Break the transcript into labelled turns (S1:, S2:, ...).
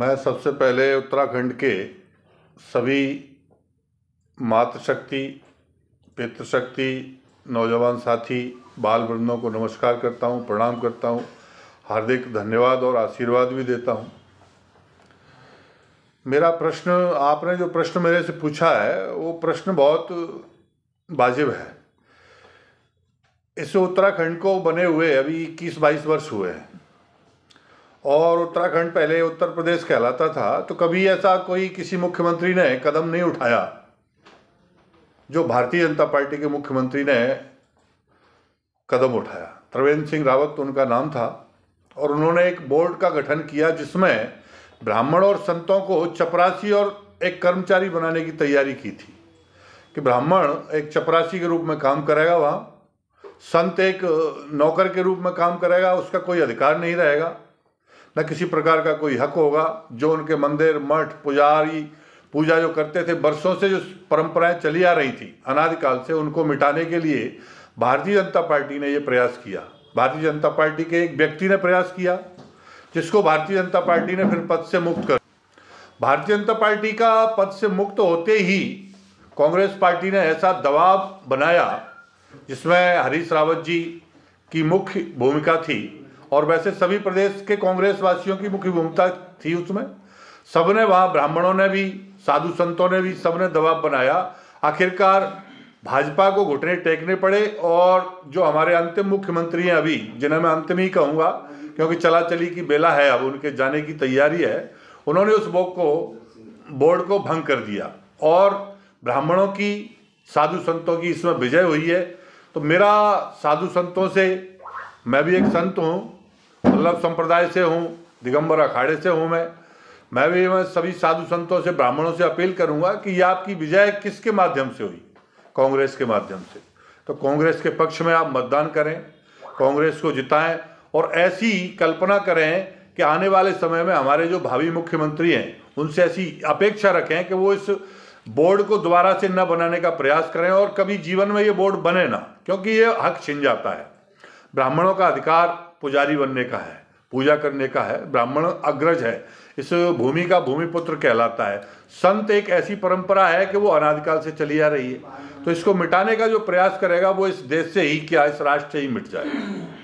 S1: मैं सबसे पहले उत्तराखंड के सभी मातृशक्ति पितृशक्ति नौजवान साथी बाल वृंदों को नमस्कार करता हूँ प्रणाम करता हूँ हार्दिक धन्यवाद और आशीर्वाद भी देता हूँ मेरा प्रश्न आपने जो प्रश्न मेरे से पूछा है वो प्रश्न बहुत वाजिब है इससे उत्तराखंड को बने हुए अभी इक्कीस बाईस वर्ष हुए हैं और उत्तराखंड पहले उत्तर प्रदेश कहलाता था तो कभी ऐसा कोई किसी मुख्यमंत्री ने कदम नहीं उठाया जो भारतीय जनता पार्टी के मुख्यमंत्री ने कदम उठाया त्रिवेंद्र सिंह रावत तो उनका नाम था और उन्होंने एक बोर्ड का गठन किया जिसमें ब्राह्मण और संतों को चपरासी और एक कर्मचारी बनाने की तैयारी की थी कि ब्राह्मण एक चपरासी के रूप में काम करेगा वहाँ संत एक नौकर के रूप में काम करेगा उसका कोई अधिकार नहीं रहेगा न किसी प्रकार का कोई हक होगा जो उनके मंदिर मठ पुजारी पूजा जो करते थे बरसों से जो परंपराएं चली आ रही थी अनादिकाल से उनको मिटाने के लिए भारतीय जनता पार्टी ने ये प्रयास किया भारतीय जनता पार्टी के एक व्यक्ति ने प्रयास किया जिसको भारतीय जनता पार्टी ने फिर पद से मुक्त कर भारतीय जनता पार्टी का पद से मुक्त होते ही कांग्रेस पार्टी ने ऐसा दबाव बनाया जिसमें हरीश रावत जी की मुख्य भूमिका थी और वैसे सभी प्रदेश के कांग्रेस वासियों की मुख्य भूमिका थी उसमें सबने वहाँ ब्राह्मणों ने भी साधु संतों ने भी सबने दबाव बनाया आखिरकार भाजपा को घुटने टेकने पड़े और जो हमारे अंतिम मुख्यमंत्री हैं अभी जिन्हें मैं अंतिम ही कहूँगा क्योंकि चला चली की बेला है अब उनके जाने की तैयारी है उन्होंने उस बोर्ड को बोर्ड को भंग कर दिया और ब्राह्मणों की साधु संतों की इसमें विजय हुई है तो मेरा साधु संतों से मैं भी एक संत हूँ वल्लभ संप्रदाय से हूँ दिगंबर अखाड़े से हूँ मैं मैं भी मैं सभी साधु संतों से ब्राह्मणों से अपील करूँगा कि ये आपकी विजय किसके माध्यम से हुई कांग्रेस के माध्यम से तो कांग्रेस के पक्ष में आप मतदान करें कांग्रेस को जिताएं और ऐसी कल्पना करें कि आने वाले समय में हमारे जो भावी मुख्यमंत्री हैं उनसे ऐसी अपेक्षा रखें कि वो इस बोर्ड को दोबारा से न बनाने का प्रयास करें और कभी जीवन में ये बोर्ड बने ना क्योंकि ये हक छिन जाता है ब्राह्मणों का अधिकार पुजारी बनने का है पूजा करने का है ब्राह्मण अग्रज है इस भूमि का भूमिपुत्र कहलाता है संत एक ऐसी परंपरा है कि वो अनादिकाल से चली आ रही है तो इसको मिटाने का जो प्रयास करेगा वो इस देश से ही क्या इस राष्ट्र से ही मिट जाएगा